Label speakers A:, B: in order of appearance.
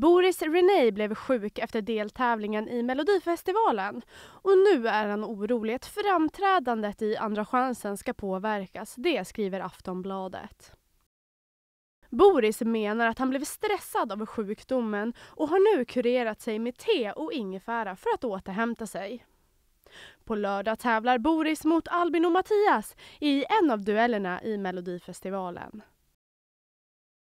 A: Boris Renay blev sjuk efter deltävlingen i Melodifestivalen och nu är han orolig att framträdandet i Andra chansen ska påverkas. Det skriver Aftonbladet. Boris menar att han blev stressad av sjukdomen och har nu kurerat sig med te och ingefära för att återhämta sig. På lördag tävlar Boris mot Albin och Mattias i en av duellerna i Melodifestivalen.